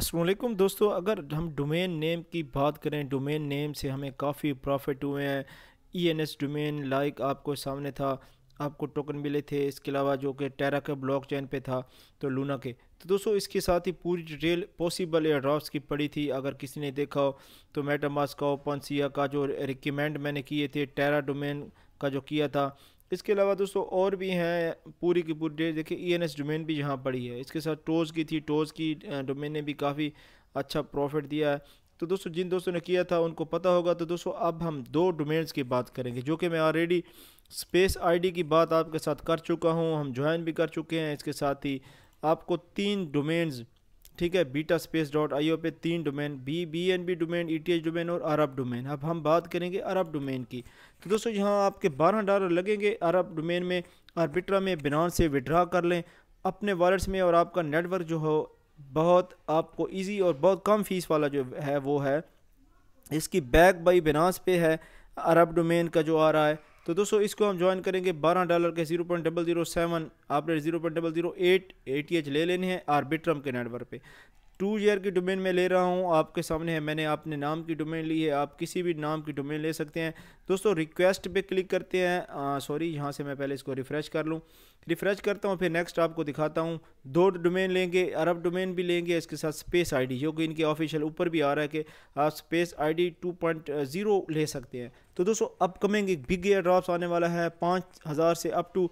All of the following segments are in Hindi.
असलम दोस्तों अगर हम डोमेन नेम की बात करें डोमेन नेम से हमें काफ़ी प्रॉफिट हुए हैं E N S domain like आपको सामने था आपको टोकन मिले थे इसके अलावा जो कि टेरा के ब्लॉक चैन पर था तो लूना के तो दोस्तों इसके साथ ही पूरी डिटेल पॉसिबल एयरड्रॉप्स की पड़ी थी अगर किसी ने देखा हो तो मेटामास का ओपनसिया का जो रिकमेंड मैंने किए थे टेरा डोमेन का जो किया था इसके अलावा दोस्तों और भी हैं पूरी की पूरी डेट देखिए ई एन एस डोमेन भी यहाँ पड़ी है इसके साथ टोज़ की थी टोज़ की डोमेन ने भी काफ़ी अच्छा प्रॉफिट दिया है तो दोस्तों जिन दोस्तों ने किया था उनको पता होगा तो दोस्तों अब हम दो डोमेन्स की बात करेंगे जो कि मैं ऑलरेडी स्पेस आईडी की बात आपके साथ कर चुका हूँ हम ज्वाइन भी कर चुके हैं इसके साथ ही आपको तीन डोमेन्स ठीक है बीटा स्पेस डॉट आई पे तीन domain B B N B domain E T H domain और अरब डोमेन अब हम बात करेंगे अरब डोमेन की तो दोस्तों यहाँ आपके बारह डॉलर लगेंगे अरब डोमेन में आर्बिट्रा में बिनान से विड्रा कर लें अपने वॉलेट्स में और आपका नेटवर्क जो हो बहुत आपको इजी और बहुत कम फीस वाला जो है वो है इसकी बैक बाई बिनास पे है अरब डोमेन का जो आ रहा है तो दोस्तों इसको हम ज्वाइन करेंगे बारह डॉलर के zero point double zero seven आपने zero point double zero eight E T H ले लेने हैं आर्बिट्रम के नेटवर्क पे टू ईयर की डोमेन में ले रहा हूँ आपके सामने है मैंने अपने नाम की डोमेन ली है आप किसी भी नाम की डोमेन ले सकते हैं दोस्तों रिक्वेस्ट पे क्लिक करते हैं सॉरी यहाँ से मैं पहले इसको रिफ़्रेश कर लूँ रिफ़्रेश करता हूँ फिर नेक्स्ट आपको दिखाता हूँ दो डोमेन लेंगे अरब डोमेन भी लेंगे इसके साथ स्पेस आईडी जो कि इनके ऑफिशियल ऊपर भी आ रहा है कि आप स्पेस आईडी 2.0 ले सकते हैं तो दोस्तों अपकमिंग एक बिग एयर ड्रॉप्स आने वाला है पाँच हज़ार से अप टू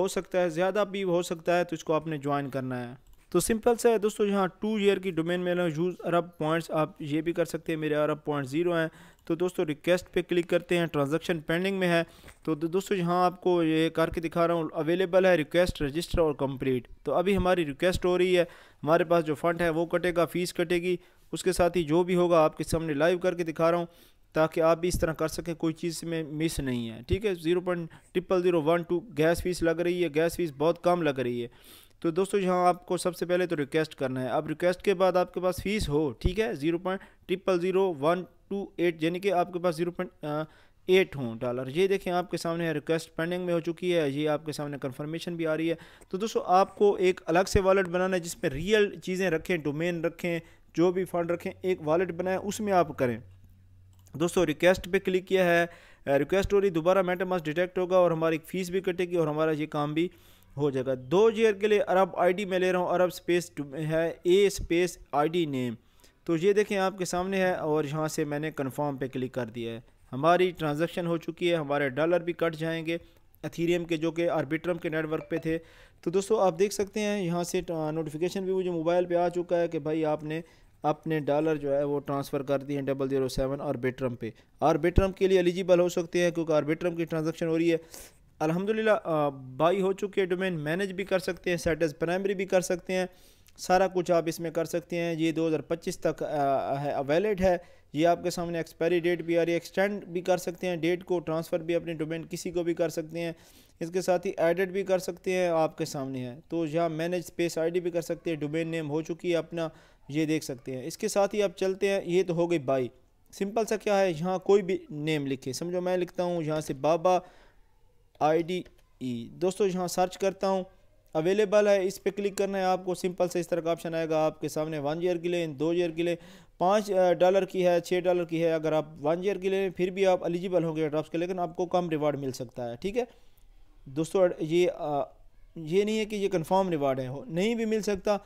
हो सकता है ज़्यादा भी हो सकता है तो इसको आपने ज्वाइन करना है तो सिंपल सा है दोस्तों यहाँ टू ईयर की डोमेन में यूज़ अरब पॉइंट्स आप ये भी कर सकते हैं मेरे अरब पॉइंट ज़ीरो हैं तो दोस्तों रिक्वेस्ट पे क्लिक करते हैं ट्रांजैक्शन पेंडिंग में है तो दोस्तों यहाँ आपको ये करके दिखा रहा हूँ अवेलेबल है रिक्वेस्ट रजिस्टर और कंप्लीट तो अभी हमारी रिक्वेस्ट हो रही है हमारे पास जो फ़ंड है वो कटेगा फ़ीस कटेगी उसके साथ ही जो भी होगा आपके सामने लाइव करके दिखा रहा हूँ ताकि आप भी इस तरह कर सकें कोई चीज़ में मिस नहीं है ठीक है zero point triple zero one two gas fees लग रही है गैस फीस बहुत कम लग रही है तो दोस्तों यहाँ आपको सबसे पहले तो रिक्वेस्ट करना है अब रिक्वेस्ट के बाद आपके पास फ़ीस हो ठीक है zero point triple zero one two eight यानी कि आपके पास ज़ीरो पॉइंट एट हों डॉलर ये देखें आपके सामने रिक्वेस्ट पेंडिंग में हो चुकी है ये आपके सामने कंफर्मेशन भी आ रही है तो दोस्तों आपको एक अलग से वॉलेट बनाना है जिसमें रियल चीज़ें रखें डोमेन रखें जो भी फंड रखें एक वॉलेट बनाएं उसमें आप करें दोस्तों रिक्वेस्ट पे क्लिक किया है रिक्वेस्ट हो रही दोबारा मेटामास डिटेक्ट होगा और हमारी फीस भी कटेगी और हमारा ये काम भी हो जाएगा दो ईयर के लिए अरब आईडी मैं ले रहा हूँ अरब स्पेस है ए स्पेस आईडी नेम तो ये देखें आपके सामने है और यहाँ से मैंने कन्फर्म पे क्लिक कर दिया है हमारी ट्रांजेक्शन हो चुकी है हमारे डॉलर भी कट जाएंगे अथीरियम के जो कि आर्बिट्रम के नेटवर्क पे थे तो दोस्तों आप देख सकते हैं यहाँ से नोटिफिकेशन भी मुझे मोबाइल पे आ चुका है कि भाई आपने अपने डॉलर जो है वो ट्रांसफ़र कर दिए हैं डबल जीरो सेवन आर्बिट्रम पे आर्बिट्रम के लिए एलिजिबल हो सकते हैं क्योंकि आर्बिट्रम की ट्रांजेक्शन हो रही है अल्हम्दुलिल्लाह बाई हो चुकी है डोमेन मैनेज भी कर सकते हैं सेट प्राइमरी भी कर सकते हैं सारा कुछ आप इसमें कर सकते हैं ये 2025 तक है अवेलेड है ये आपके सामने एक्सपायरी डेट भी आ रही है एक्सटेंड भी कर सकते हैं डेट को ट्रांसफ़र भी अपने डोमेन किसी को भी कर सकते हैं इसके साथ ही एडिट भी कर सकते हैं आपके सामने है तो यहाँ मैनेज स्पेस आईडी भी कर सकते हैं डोमेन नेम हो चुकी है अपना ये देख सकते हैं इसके साथ ही आप चलते हैं ये तो हो गई बाई सिंपल सा क्या है यहाँ कोई भी नेम लिखे समझो मैं लिखता हूँ यहाँ से बाबा आई डी ई दोस्तों यहाँ सर्च करता हूँ अवेलेबल है इस पर क्लिक करना है आपको सिंपल से इस तरह का ऑप्शन आएगा आपके सामने वन ईयर के लिए दो ईयर के लिए पाँच डॉलर की है छः डॉलर की है अगर आप वन ईयर के लिए फिर भी आप एलिजिबल होंगे ड्रॉप्स के लेकिन आपको कम रिवार्ड मिल सकता है ठीक है दोस्तों ये आ, ये नहीं है कि ये कन्फर्म रिवार्ड है नहीं भी मिल सकता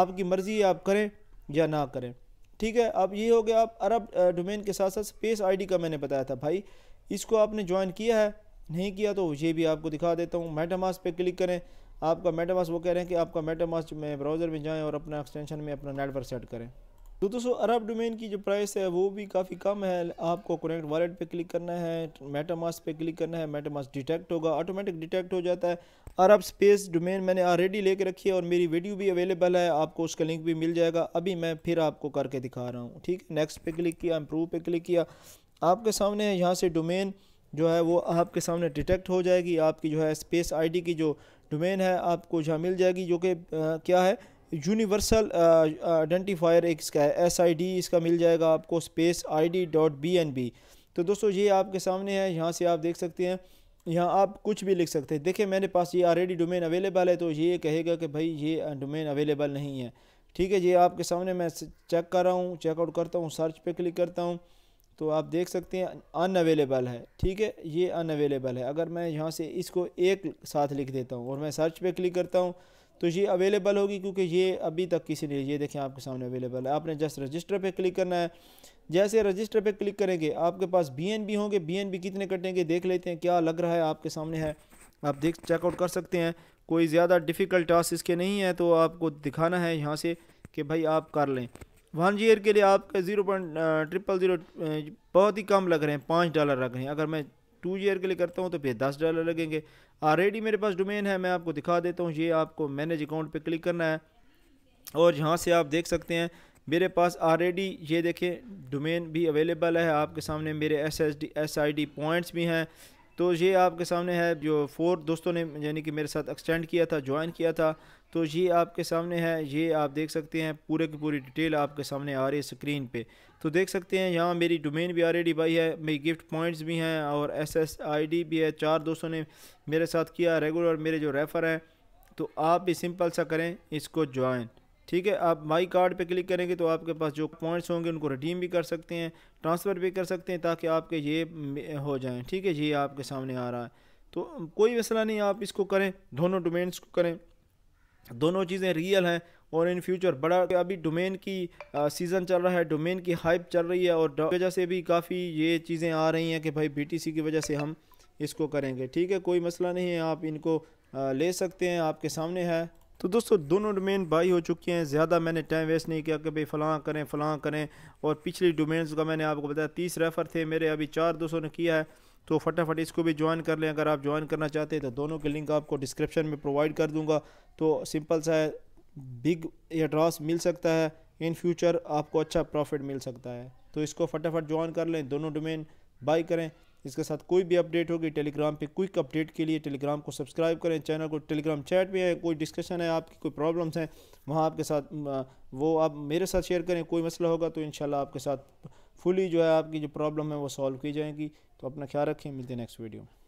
आपकी मर्ज़ी आप करें या ना करें ठीक है अब ये हो गया आप अरब डोमेन के साथ साथ स्पेस आईडी का मैंने बताया था भाई इसको आपने ज्वाइन किया है नहीं किया तो ये भी आपको दिखा देता हूँ मेटामास पे क्लिक करें आपका मेटामास वो कह रहे हैं कि आपका मेटामास में ब्राउज़र में जाएँ और अपना एक्सटेंशन में अपना नेटवर्क सेट करें तो दोस्तों अरब डोमेन की जो प्राइस है वो भी काफ़ी कम है आपको कनेक्ट वॉलेट पे क्लिक करना है मेटामास पे क्लिक करना है मेटामास डिटेक्ट होगा ऑटोमेटिक डिटेक्ट हो जाता है अरब स्पेस डोमेन मैंने ऑलरेडी लेके रखी है और मेरी वीडियो भी अवेलेबल है आपको उसका लिंक भी मिल जाएगा अभी मैं फिर आपको करके दिखा रहा हूँ ठीक है नेक्स्ट पे क्लिक किया इम्प्रूव पे क्लिक किया आपके सामने यहाँ से डोमेन जो है वो आपके सामने डिटेक्ट हो जाएगी आपकी जो है स्पेस आईडी की जो डोमेन है आपको जहाँ मिल जाएगी जो कि क्या है यूनिवर्सल आइडेंटिफायर एक इसका है एस आई डी इसका मिल जाएगा आपको space I D dot B N B तो दोस्तों ये आपके सामने है यहाँ से आप देख सकते हैं यहाँ आप कुछ भी लिख सकते हैं देखिए मेरे पास ये ऑलरेडी डोमेन अवेलेबल है तो ये कहेगा कि भाई ये डोमेन अवेलेबल नहीं है ठीक है ये आपके सामने मैं चेक कर रहा हूँ चेकआउट करता हूँ सर्च पे क्लिक करता हूँ तो आप देख सकते हैं अन अवेलेबल है ठीक है ये अन अवेलेबल है अगर मैं यहाँ से इसको एक साथ लिख देता हूँ और मैं सर्च पे क्लिक करता हूँ तो ये अवेलेबल होगी क्योंकि ये अभी तक किसी ने ये देखें आपके सामने अवेलेबल है आपने जस्ट रजिस्टर पे क्लिक करना है जैसे रजिस्टर पे क्लिक करेंगे आपके पास बीएनबी होंगे बीएनबी कितने कटेंगे देख लेते हैं क्या लग रहा है आपके सामने है आप देख चेकआउट कर सकते हैं कोई ज़्यादा डिफ़िकल्ट टास्क इसके नहीं है तो आपको दिखाना है यहाँ से कि भाई आप कर लें वन ईयर के लिए आपका ज़ीरो पॉइंट ट्रिपल ज़ीरो बहुत ही कम लग रहे हैं पाँच डॉलर लग रहे हैं अगर मैं टू ईयर के लिए करता हूँ तो फिर दस डॉलर लगेंगे ऑलरेडी मेरे पास डोमेन है मैं आपको दिखा देता हूँ ये आपको मैनेज अकाउंट पर क्लिक करना है और यहाँ से आप देख सकते हैं मेरे पास ऑलरेडी ये देखें डोमेन भी अवेलेबल है आपके सामने मेरे S S D S I D points भी हैं तो ये आपके सामने है जो फोर दोस्तों ने यानी कि मेरे साथ एक्सटेंड किया था ज्वाइन किया था तो ये आपके सामने है ये आप देख सकते हैं पूरे की पूरी डिटेल आपके सामने आ रही है स्क्रीन पे तो देख सकते हैं यहाँ मेरी डोमेन भी ऑलरेडी बाई है मेरी गिफ्ट पॉइंट्स भी हैं और एस एस आई डी भी है चार दोस्तों ने मेरे साथ किया रेगुलर मेरे जो रेफ़र हैं तो आप भी सिंपल सा करें इसको ज्वाइन ठीक है आप माई कार्ड पे क्लिक करेंगे तो आपके पास जो पॉइंट्स होंगे उनको रिडीम भी कर सकते हैं ट्रांसफ़र भी कर सकते हैं ताकि आपके ये हो जाएँ ठीक है ये आपके सामने आ रहा है तो कोई मसला नहीं आप इसको करें दोनों डोमेन्स को करें दोनों चीज़ें रियल हैं और इन फ्यूचर बड़ा अभी डोमेन की सीज़न चल रहा है डोमेन की हाइप चल रही है और वजह से भी काफ़ी ये चीज़ें आ रही हैं कि भाई बीटीसी की वजह से हम इसको करेंगे ठीक है कोई मसला नहीं है आप इनको ले सकते हैं आपके सामने है तो दोस्तों दोनों डोमेन बाई हो चुके हैं ज़्यादा मैंने टाइम वेस्ट नहीं किया कि भाई फ़लाँ करें फ़लाँ करें और पिछली डोमेन्स का मैंने आपको बताया तीस रेफ़र थे मेरे अभी चार दोस्तों ने किया है तो फटाफट इसको भी ज्वाइन कर लें अगर आप ज्वाइन करना चाहते हैं तो दोनों के लिंक आपको डिस्क्रिप्शन में प्रोवाइड कर दूँगा तो सिंपल सा है बिग एड्रॉस मिल सकता है इन फ्यूचर आपको अच्छा प्रॉफिट मिल सकता है तो इसको फटाफट ज्वाइन कर लें दोनों डोमेन बाई करें इसके साथ कोई भी अपडेट होगी टेलीग्राम पे क्विक अपडेट के लिए टेलीग्राम को सब्सक्राइब करें चैनल को टेलीग्राम चैट में है कोई डिस्कशन है आपकी कोई प्रॉब्लम्स हैं वहाँ आपके साथ वो आप मेरे साथ शेयर करें कोई मसला होगा तो इन आपके साथ फुली जो है आपकी जो प्रॉब्लम है वो सॉल्व की जाएगी तो अपना ख्याल रखें मिलते हैं नेक्स्ट वीडियो में